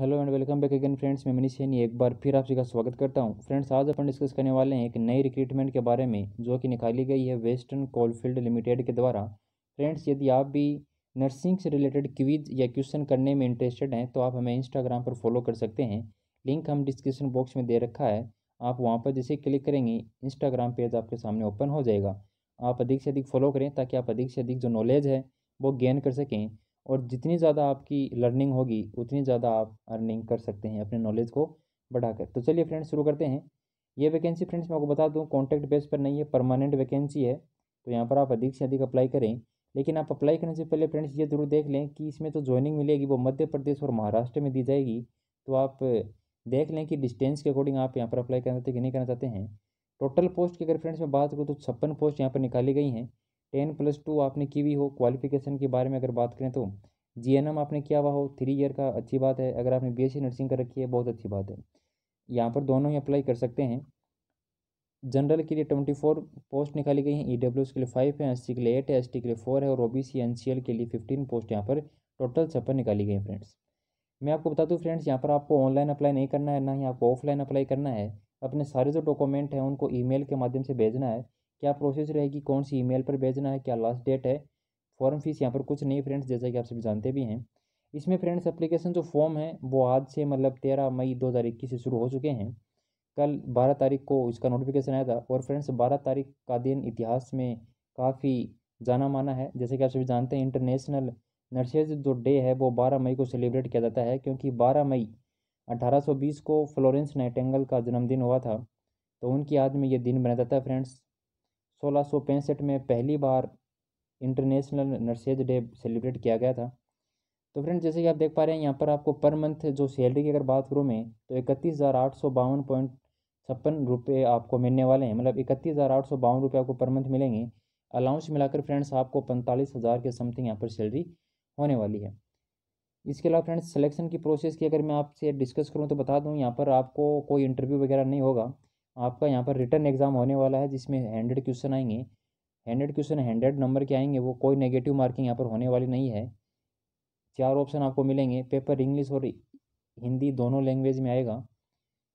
hello and welcome back again friends मैं मनीष सैनी एक बार फिर आप सभी का स्वागत करता हूं फ्रेंड्स आज अपन डिस्कस करने वाले हैं एक नई रिक्रूटमेंट के बारे में जो कि निकाली गई है वेस्टर्न कोलफील्ड लिमिटेड के द्वारा फ्रेंड्स यदि आप भी नर्सिंग से रिलेटेड क्विज या क्वेश्चन करने में इंटरेस्टेड हैं तो आप हमें इंस्टाग्राम पर फॉलो कर सकते हैं लिंक हम डिस्क्रिप्शन बॉक्स में दे रखा है आप वहाँ पर जैसे क्लिक करेंगे इंस्टाग्राम पेज आपके सामने ओपन हो जाएगा आप अधिक से अधिक फॉलो करें ताकि आप अधिक से अधिक जो नॉलेज है वो गेन कर सकें और जितनी ज़्यादा आपकी लर्निंग होगी उतनी ज़्यादा आप अर्निंग कर सकते हैं अपने नॉलेज को बढ़ाकर तो चलिए फ्रेंड्स शुरू करते हैं ये वैकेंसी फ्रेंड्स मैं आपको बता दूँ कॉन्टैक्ट बेस पर नहीं है परमानेंट वैकेंसी है तो यहाँ पर आप अधिक से अधिक अप्लाई करें लेकिन आप अप्लाई करने से पहले फ्रेंड्स ये ज़रूर देख लें कि इसमें जो तो ज्वाइनिंग मिलेगी वो मध्य प्रदेश और महाराष्ट्र में दी जाएगी तो आप देख लें कि डिस्टेंस के अकॉर्डिंग आप यहाँ पर अप्लाई करना चाहते कि नहीं करना चाहते हैं टोटल पोस्ट की अगर फ्रेंड्स में बात करूँ तो छप्पन पोस्ट यहाँ पर निकाली गई हैं टेन प्लस टू आपने की हुई हो क्वालिफिकेशन के बारे में अगर बात करें तो जी एन एम आपने किया हुआ हो थ्री ईयर का अच्छी बात है अगर आपने बी एस सी नर्सिंग कर रखी है बहुत अच्छी बात है यहाँ पर दोनों ही अप्लाई कर सकते हैं जनरल के लिए ट्वेंटी फोर पोस्ट निकाली गई हैं ई e डब्ल्यू के लिए फाइव है एस के लिए एट है एस के लिए फोर है और O B C N C L के लिए फिफ्टीन पोस्ट यहाँ पर टोटल छप्पन निकाली गई फ्रेंड्स मैं आपको बता दूँ फ्रेंड्स यहाँ पर आपको ऑनलाइन अप्लाई नहीं करना है ना ही आपको ऑफलाइन अप्लाई करना है अपने सारे जो डॉक्यूमेंट हैं उनको ई के माध्यम से भेजना है क्या प्रोसेस रहेगी कौन सी ईमेल पर भेजना है क्या लास्ट डेट है फॉर्म फीस यहाँ पर कुछ नहीं फ्रेंड्स जैसा कि आप सभी जानते भी हैं इसमें फ्रेंड्स एप्लीकेशन जो फॉर्म है वो आज से मतलब तेरह मई दो हज़ार इक्कीस से शुरू हो चुके हैं कल बारह तारीख को इसका नोटिफिकेशन आया था और फ्रेंड्स बारह तारीख का दिन इतिहास में काफ़ी जाना माना है जैसे कि आप सभी जानते हैं इंटरनेशनल नर्सेज जो डे है वो बारह मई को सेलिब्रेट किया जाता है क्योंकि बारह मई 1820 को फ्लोरेंस नाइटेंगल का जन्मदिन हुआ था तो उनकी याद में ये दिन मनाया जाता है फ्रेंड्स सोलह में पहली बार इंटरनेशनल नर्सेज डे सेलिब्रेट किया गया था तो फ्रेंड जैसे कि आप देख पा रहे हैं यहाँ पर आपको पर मंथ जो सैलरी की अगर बात करूँ मैं तो इकतीस हज़ार आठ सौ बावन पॉइंट छप्पन रुपये आपको मिलने वाले हैं मतलब इकतीस हज़ार आठ सौ बावन रुपये आपको पर मंथ मिलेंगे अलाउंस मिलाकर फ्रेंड्स आपको पैंतालीस हज़ार के समथिंग यहाँ पर सैलरी होने वाली है इसके अलावा फ्रेंड्स सलेक्शन की प्रोसेस की अगर मैं आपसे डिस्कस करूँ तो बता दूँ यहाँ पर आपको कोई इंटरव्यू वगैरह नहीं होगा आपका यहाँ पर रिटर्न एग्ज़ाम होने वाला है जिसमें हैंड्रेड क्वेश्चन आएंगे हैंड्रेड क्वेश्चन हैंड्रेड नंबर के आएंगे वो कोई नेगेटिव मार्किंग यहाँ पर होने वाली नहीं है चार ऑप्शन आपको मिलेंगे पेपर इंग्लिश और हिंदी दोनों लैंग्वेज में आएगा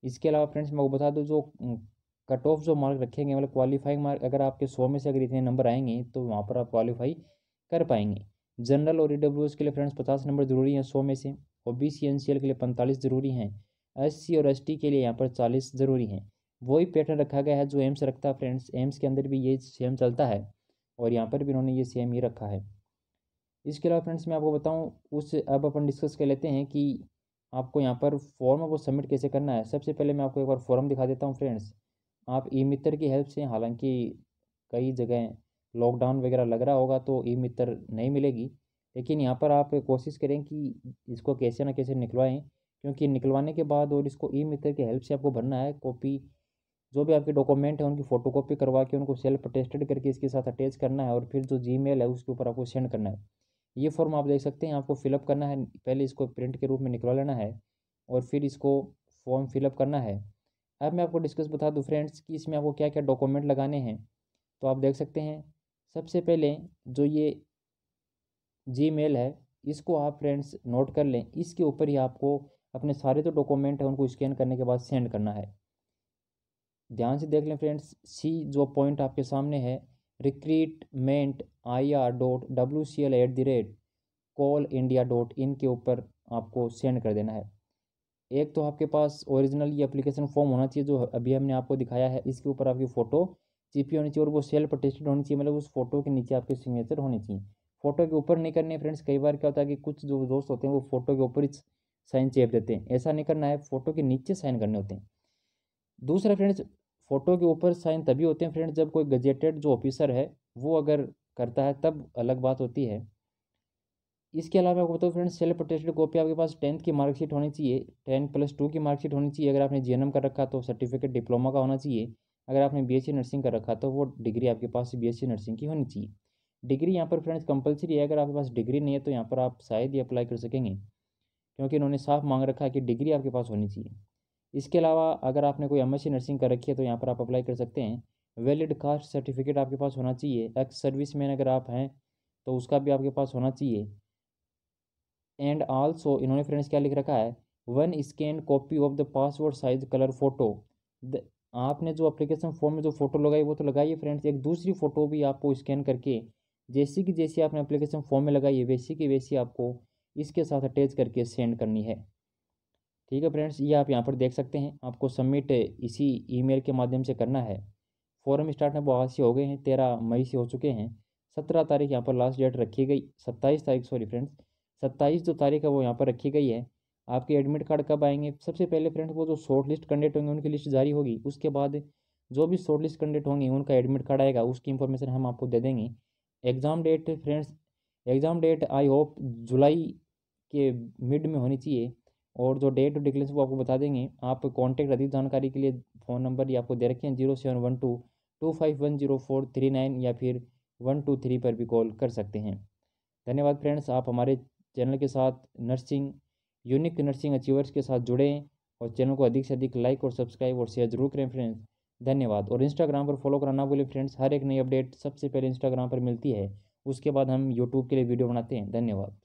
इसके अलावा फ्रेंड्स मैं आपको बता दूँ जो कट ऑफ जो मार्क रखेंगे मतलब क्वालिफाइंग मार्क अगर आपके सौ में से अगर इतने नंबर आएंगे तो वहाँ पर आप क्वालिफाई कर पाएंगे जनरल और ई के लिए फ्रेंड्स पचास नंबर ज़रूरी हैं सौ में से और बी सी के लिए पैंतालीस ज़रूरी हैं एस और एस के लिए यहाँ पर चालीस ज़रूरी हैं वही पैटर्न रखा गया है जो एम्स रखता है फ्रेंड्स एम्स के अंदर भी ये सेम चलता है और यहाँ पर भी इन्होंने ये सेम ही रखा है इसके अलावा फ्रेंड्स मैं आपको बताऊँ उस अब अपन डिस्कस कर लेते हैं कि आपको यहाँ पर फॉर्म को सबमिट कैसे करना है सबसे पहले मैं आपको एक बार फॉर्म दिखा देता हूँ फ्रेंड्स आप ई मित्र की हेल्प से हालांकि कई जगह लॉकडाउन वगैरह लग रहा होगा तो ई मित्र नहीं मिलेगी लेकिन यहाँ पर आप कोशिश करें कि इसको कैसे ना कैसे निकलवाएं क्योंकि निकलवाने के बाद और इसको ई मित्र की हेल्प से आपको भरना है कॉपी जो भी आपके डॉक्यूमेंट है उनकी फोटोकॉपी करवा के उनको सेल्फ टेस्टेड करके इसके साथ अटैच करना है और फिर जो जी है उसके ऊपर आपको सेंड करना है ये फॉर्म आप देख सकते हैं आपको फिलअप करना है पहले इसको प्रिंट के रूप में निकलवा लेना है और फिर इसको फॉर्म फिलअप करना है अब मैं आपको डिस्कस बता दूँ फ्रेंड्स कि इसमें आपको क्या क्या डॉक्यूमेंट लगाने हैं तो आप देख सकते हैं सबसे पहले जो ये जी है इसको आप फ्रेंड्स नोट कर लें इसके ऊपर ही आपको अपने सारे जो तो डॉक्यूमेंट हैं उनको स्कैन करने के बाद सेंड करना है ध्यान से देख लें फ्रेंड्स सी जो पॉइंट आपके सामने है recruitment I R dot W C L at the rate coal India dot in के ऊपर आपको सेंड कर देना है एक तो आपके पास ओरिजिनल ये अप्लीकेशन फॉर्म होना चाहिए जो अभी हमने आपको दिखाया है इसके ऊपर आपकी फ़ोटो चिपी होनी चाहिए और वो सेल पर टेस्टेड होनी चाहिए मतलब उस फोटो के नीचे आपके सिग्नेचर होने चाहिए फ़ोटो के ऊपर नहीं करने फ्रेंड्स कई बार क्या होता है कि कुछ जो दोस्त होते हैं वो फ़ोटो के ऊपर ही साइन चेप देते हैं ऐसा नहीं करना है फ़ोटो के नीचे साइन करने होते हैं दूसरा फ्रेंड्स फ़ोटो के ऊपर साइन तभी होते हैं फ्रेंड जब कोई गजेटेड जो ऑफिसर है वो अगर करता है तब अलग बात होती है इसके अलावा आपको बताऊँ फ्रेंड सेल्फ अटेस्टेड कॉपी आपके पास टेंथ की मार्कशीट होनी चाहिए टेन प्लस टू की मार्कशीट होनी चाहिए अगर आपने जी कर रखा तो सर्टिफिकेट डिप्लोमा का होना चाहिए अगर आपने बीएससी नर्सिंग कर रखा तो वो डिग्री आपके पास बीएससी नर्सिंग की होनी चाहिए डिग्री यहाँ पर फ्रेंड्स कंपलसरी है अगर आपके पास डिग्री नहीं है तो यहाँ पर आप शायद ही अप्लाई कर सकेंगे क्योंकि इन्होंने साफ मांग रखा है कि डिग्री आपके पास होनी चाहिए इसके अलावा अगर आपने कोई एमएससी नर्सिंग कर रखी है तो यहाँ पर आप अप्लाई कर सकते हैं वैलिड कास्ट सर्टिफिकेट आपके पास होना चाहिए एक्स सर्विस मैन अगर आप हैं तो उसका भी आपके पास होना चाहिए एंड आल्सो इन्होंने फ्रेंड्स क्या लिख रखा है one scan copy of the passport size colour photo द आपने जो अप्लीकेशन फॉर्म में जो फोटो लगाई वो तो लगाइए फ्रेंड्स एक दूसरी फ़ोटो भी आपको स्कैन करके जैसी कि जैसी आपने अप्लीकेशन फॉर्म में लगाई है वैसी की वैसी आपको इसके साथ अटैच करके सेंड करनी है ठीक है फ्रेंड्स ये आप यहाँ पर देख सकते हैं आपको सबमिट इसी ईमेल के माध्यम से करना है फॉरम स्टार्ट में से हो गए हैं तेरह मई से हो चुके हैं सत्रह तारीख यहाँ पर लास्ट डेट रखी गई सत्ताईस तारीख सॉरी फ्रेंड्स सत्ताईस जो तारीख है वो यहाँ पर रखी गई है आपके एडमिट कार्ड कब आएंगे सबसे पहले फ्रेंड्स वो जो शॉर्ट लिस्ट कंडेट होंगे उनकी लिस्ट जारी होगी उसके बाद जो भी शॉर्ट लिस्ट कंडेट होंगे उनका एडमिट कार्ड आएगा उसकी इन्फॉर्मेशन हम आपको दे देंगे exam date friends exam date I hope जुलाई के मिड में होनी चाहिए और जो डेट और डिक्लेरेंस वो आपको बता देंगे आप कॉन्टैक्ट अधिक जानकारी के लिए फ़ोन नंबर ये आपको दे रखे हैं zero seven one two two five one zero four three nine या फिर वन टू थ्री पर भी कॉल कर सकते हैं धन्यवाद फ्रेंड्स आप हमारे चैनल के साथ नर्सिंग यूनिक नर्सिंग अचीवर्स के साथ जुड़ें और चैनल को अधिक से अधिक लाइक और सब्सक्राइब और शेयर जरूर करें फ्रेंड्स धन्यवाद और इंस्टाग्राम पर फॉलो कराना बोले फ्रेंड्स हर एक नई अपडेट सबसे पहले इंस्टाग्राम पर मिलती है उसके बाद हम यूट्यूब के लिए वीडियो बनाते हैं धन्यवाद